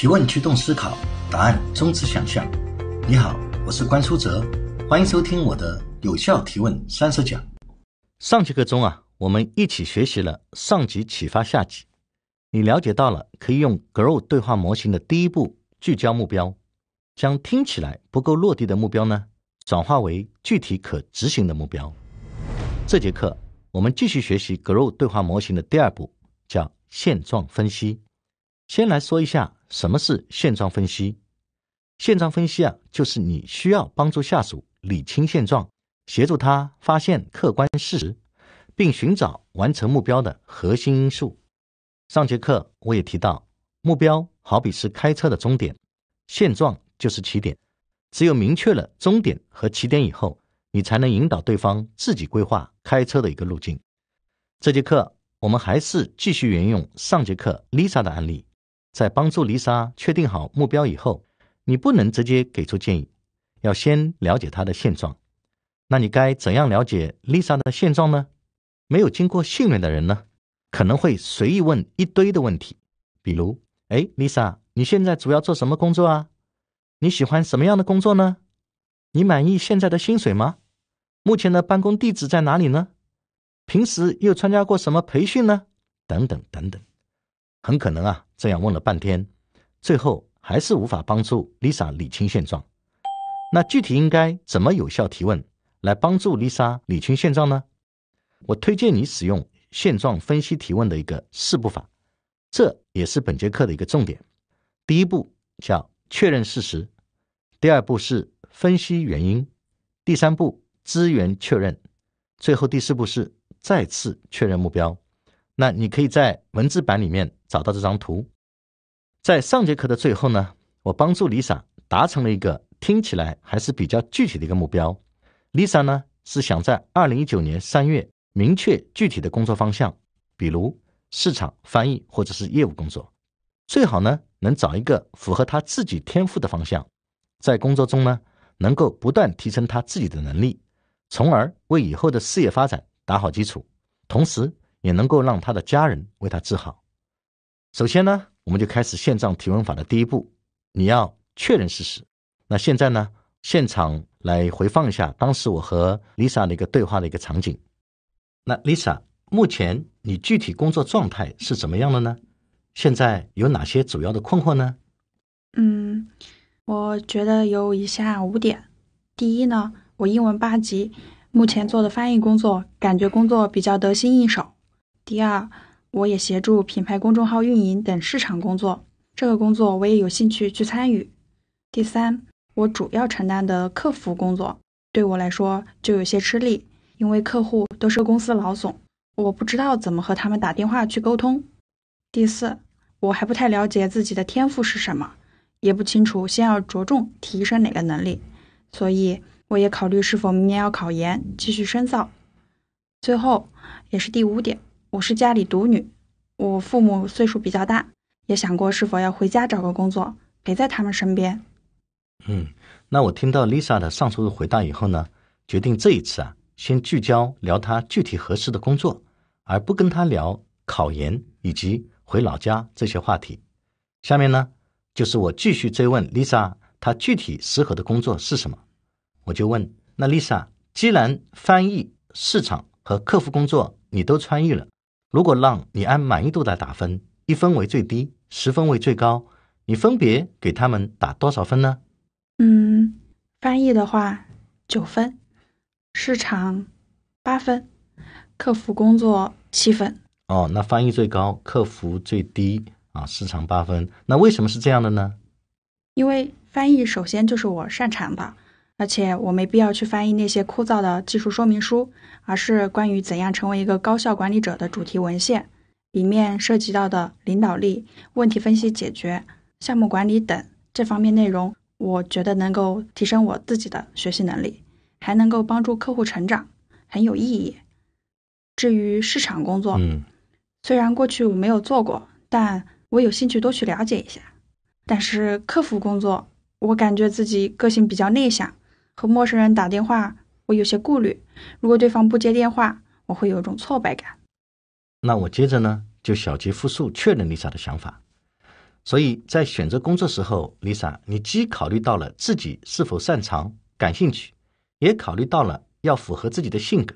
提问驱动思考，答案终止想象。你好，我是关书泽，欢迎收听我的《有效提问三十讲》。上节课中啊，我们一起学习了上级启发下级，你了解到了可以用 GROW 对话模型的第一步聚焦目标，将听起来不够落地的目标呢转化为具体可执行的目标。这节课我们继续学习 GROW 对话模型的第二步，叫现状分析。先来说一下。什么是现状分析？现状分析啊，就是你需要帮助下属理清现状，协助他发现客观事实，并寻找完成目标的核心因素。上节课我也提到，目标好比是开车的终点，现状就是起点。只有明确了终点和起点以后，你才能引导对方自己规划开车的一个路径。这节课我们还是继续沿用上节课 Lisa 的案例。在帮助丽莎确定好目标以后，你不能直接给出建议，要先了解她的现状。那你该怎样了解丽莎的现状呢？没有经过训练的人呢，可能会随意问一堆的问题，比如：“哎，丽莎，你现在主要做什么工作啊？你喜欢什么样的工作呢？你满意现在的薪水吗？目前的办公地址在哪里呢？平时又参加过什么培训呢？等等等等。”很可能啊。这样问了半天，最后还是无法帮助 Lisa 理清现状。那具体应该怎么有效提问来帮助 Lisa 理清现状呢？我推荐你使用现状分析提问的一个四步法，这也是本节课的一个重点。第一步叫确认事实，第二步是分析原因，第三步资源确认，最后第四步是再次确认目标。那你可以在文字版里面。找到这张图，在上节课的最后呢，我帮助 Lisa 达成了一个听起来还是比较具体的一个目标。Lisa 呢是想在二零一九年三月明确具体的工作方向，比如市场翻译或者是业务工作，最好呢能找一个符合他自己天赋的方向，在工作中呢能够不断提升他自己的能力，从而为以后的事业发展打好基础，同时也能够让他的家人为他自豪。首先呢，我们就开始现上提问法的第一步，你要确认事实。那现在呢，现场来回放一下当时我和 Lisa 的一个对话的一个场景。那 Lisa，目前你具体工作状态是怎么样的呢？现在有哪些主要的困惑呢？嗯，我觉得有以下五点。第一呢，我英文八级，目前做的翻译工作，感觉工作比较得心应手。第二。我也协助品牌公众号运营等市场工作，这个工作我也有兴趣去参与。第三，我主要承担的客服工作对我来说就有些吃力，因为客户都是公司老总，我不知道怎么和他们打电话去沟通。第四，我还不太了解自己的天赋是什么，也不清楚先要着重提升哪个能力，所以我也考虑是否明年要考研继续深造。最后，也是第五点。我是家里独女，我父母岁数比较大，也想过是否要回家找个工作陪在他们身边。嗯，那我听到 Lisa 的上述的回答以后呢，决定这一次啊，先聚焦聊她具体合适的工作，而不跟她聊考研以及回老家这些话题。下面呢，就是我继续追问 Lisa，她具体适合的工作是什么？我就问，那 Lisa，既然翻译、市场和客服工作你都参与了。如果让你按满意度来打分，一分为最低，十分为最高，你分别给他们打多少分呢？嗯，翻译的话九分，市场八分，客服工作七分。哦，那翻译最高，客服最低啊，市场八分。那为什么是这样的呢？因为翻译首先就是我擅长的。而且我没必要去翻译那些枯燥的技术说明书，而是关于怎样成为一个高效管理者的主题文献，里面涉及到的领导力、问题分析解决、项目管理等这方面内容，我觉得能够提升我自己的学习能力，还能够帮助客户成长，很有意义。至于市场工作，嗯，虽然过去我没有做过，但我有兴趣多去了解一下。但是客服工作，我感觉自己个性比较内向。和陌生人打电话，我有些顾虑。如果对方不接电话，我会有一种挫败感。那我接着呢，就小结复述确认 Lisa 的想法。所以在选择工作时候，Lisa，你既考虑到了自己是否擅长、感兴趣，也考虑到了要符合自己的性格。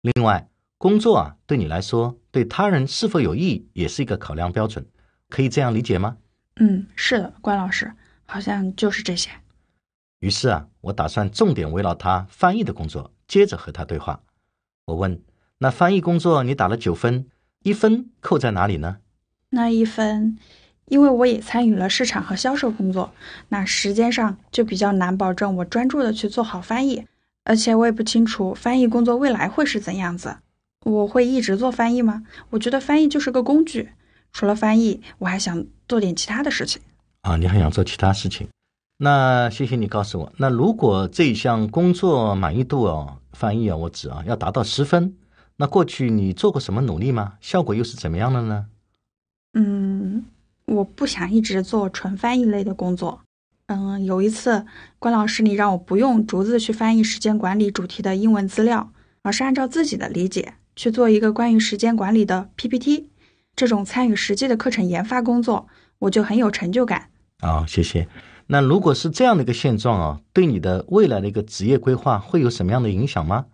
另外，工作啊，对你来说，对他人是否有益，也是一个考量标准。可以这样理解吗？嗯，是的，关老师，好像就是这些。于是啊，我打算重点围绕他翻译的工作，接着和他对话。我问：“那翻译工作你打了九分，一分扣在哪里呢？”那一分，因为我也参与了市场和销售工作，那时间上就比较难保证我专注的去做好翻译。而且我也不清楚翻译工作未来会是怎样子，我会一直做翻译吗？我觉得翻译就是个工具，除了翻译，我还想做点其他的事情。啊，你还想做其他事情？那谢谢你告诉我。那如果这项工作满意度哦，翻译啊，我指啊，要达到十分，那过去你做过什么努力吗？效果又是怎么样的呢？嗯，我不想一直做纯翻译类的工作。嗯，有一次，关老师，你让我不用逐字去翻译时间管理主题的英文资料，而是按照自己的理解去做一个关于时间管理的 PPT。这种参与实际的课程研发工作，我就很有成就感。好，谢谢。那如果是这样的一个现状啊，对你的未来的一个职业规划会有什么样的影响吗？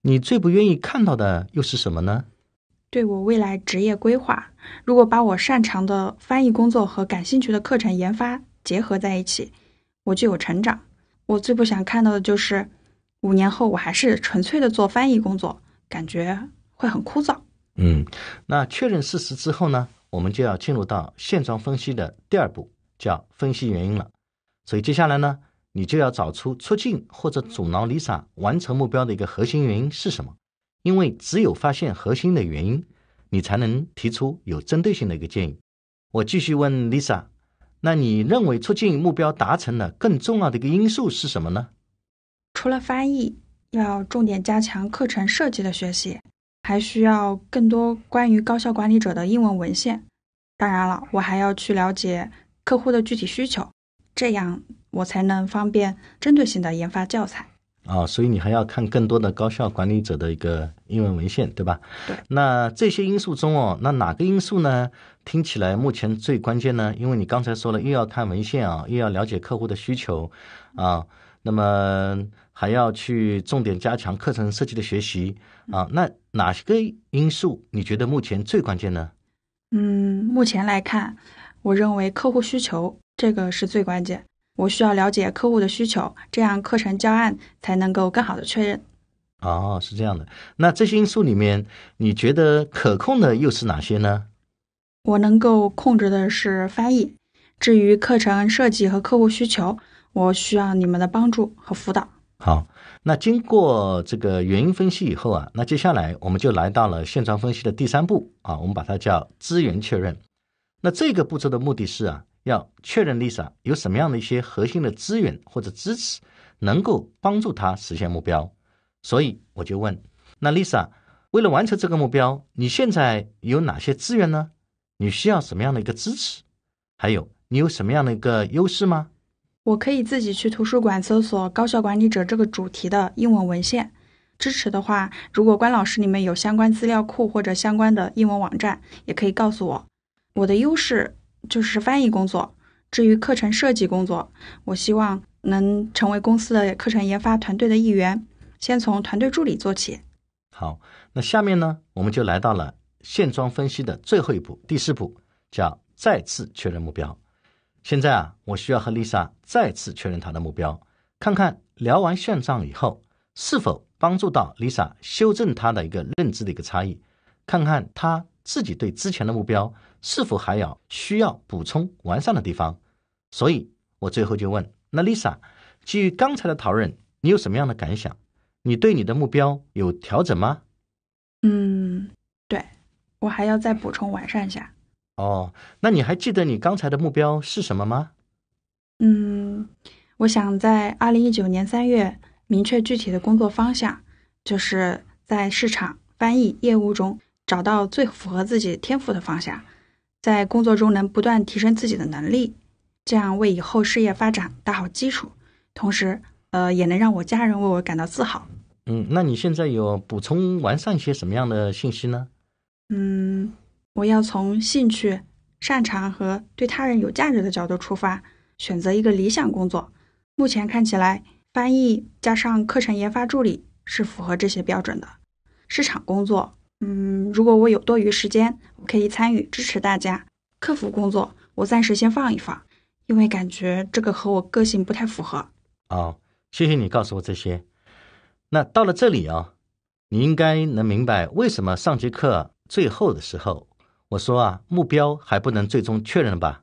你最不愿意看到的又是什么呢？对我未来职业规划，如果把我擅长的翻译工作和感兴趣的课程研发结合在一起，我就有成长。我最不想看到的就是五年后我还是纯粹的做翻译工作，感觉会很枯燥。嗯，那确认事实之后呢，我们就要进入到现状分析的第二步，叫分析原因了。所以接下来呢，你就要找出促进或者阻挠 Lisa 完成目标的一个核心原因是什么？因为只有发现核心的原因，你才能提出有针对性的一个建议。我继续问 Lisa，那你认为促进目标达成的更重要的一个因素是什么呢？除了翻译，要重点加强课程设计的学习，还需要更多关于高效管理者的英文文献。当然了，我还要去了解客户的具体需求。这样我才能方便针对性的研发教材啊，所以你还要看更多的高校管理者的一个英文文献，对吧？对。那这些因素中哦，那哪个因素呢？听起来目前最关键呢？因为你刚才说了，又要看文献啊，又要了解客户的需求啊，那么还要去重点加强课程设计的学习啊。那哪个因素你觉得目前最关键呢？嗯，目前来看，我认为客户需求。这个是最关键，我需要了解客户的需求，这样课程教案才能够更好的确认。哦，是这样的。那这些因素里面，你觉得可控的又是哪些呢？我能够控制的是翻译，至于课程设计和客户需求，我需要你们的帮助和辅导。好，那经过这个原因分析以后啊，那接下来我们就来到了现状分析的第三步啊，我们把它叫资源确认。那这个步骤的目的是啊。要确认 Lisa 有什么样的一些核心的资源或者支持，能够帮助她实现目标，所以我就问：那 Lisa 为了完成这个目标，你现在有哪些资源呢？你需要什么样的一个支持？还有，你有什么样的一个优势吗？我可以自己去图书馆搜索“高校管理者”这个主题的英文文献。支持的话，如果关老师里面有相关资料库或者相关的英文网站，也可以告诉我。我的优势。就是翻译工作。至于课程设计工作，我希望能成为公司的课程研发团队的一员，先从团队助理做起。好，那下面呢，我们就来到了现状分析的最后一步，第四步叫再次确认目标。现在啊，我需要和 Lisa 再次确认她的目标，看看聊完现状以后是否帮助到 Lisa 修正她的一个认知的一个差异，看看她自己对之前的目标。是否还有需要补充完善的地方？所以，我最后就问那 Lisa，基于刚才的讨论，你有什么样的感想？你对你的目标有调整吗？嗯，对，我还要再补充完善一下。哦，那你还记得你刚才的目标是什么吗？嗯，我想在二零一九年三月明确具体的工作方向，就是在市场翻译业务中找到最符合自己天赋的方向。在工作中能不断提升自己的能力，这样为以后事业发展打好基础，同时，呃，也能让我家人为我感到自豪。嗯，那你现在有补充完善一些什么样的信息呢？嗯，我要从兴趣、擅长和对他人有价值的角度出发，选择一个理想工作。目前看起来，翻译加上课程研发助理是符合这些标准的。市场工作。嗯，如果我有多余时间，我可以参与支持大家客服工作。我暂时先放一放，因为感觉这个和我个性不太符合。哦，谢谢你告诉我这些。那到了这里啊，你应该能明白为什么上节课最后的时候我说啊，目标还不能最终确认了吧？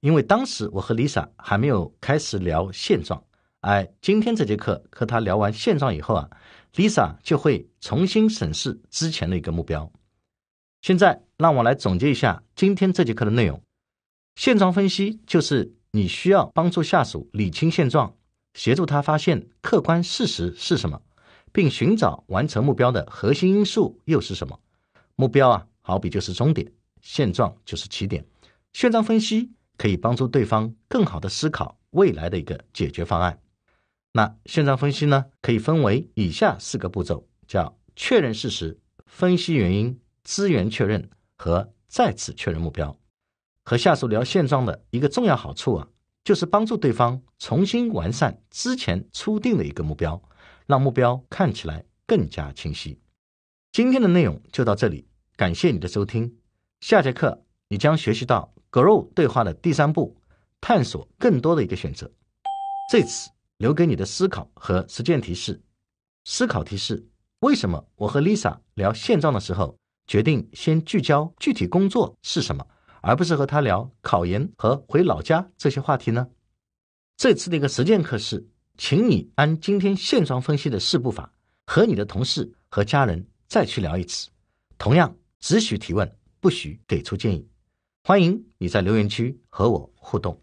因为当时我和 Lisa 还没有开始聊现状。哎，今天这节课和他聊完现状以后啊。Lisa 就会重新审视之前的一个目标。现在让我来总结一下今天这节课的内容。现状分析就是你需要帮助下属理清现状，协助他发现客观事实是什么，并寻找完成目标的核心因素又是什么。目标啊，好比就是终点，现状就是起点。现状分析可以帮助对方更好地思考未来的一个解决方案。那现状分析呢，可以分为以下四个步骤，叫确认事实、分析原因、资源确认和再次确认目标。和下属聊现状的一个重要好处啊，就是帮助对方重新完善之前初定的一个目标，让目标看起来更加清晰。今天的内容就到这里，感谢你的收听。下节课你将学习到 Grow 对话的第三步，探索更多的一个选择。这次。留给你的思考和实践提示：思考提示，为什么我和 Lisa 聊现状的时候，决定先聚焦具体工作是什么，而不是和她聊考研和回老家这些话题呢？这次的一个实践课是，请你按今天现状分析的四步法，和你的同事和家人再去聊一次，同样只许提问，不许给出建议。欢迎你在留言区和我互动。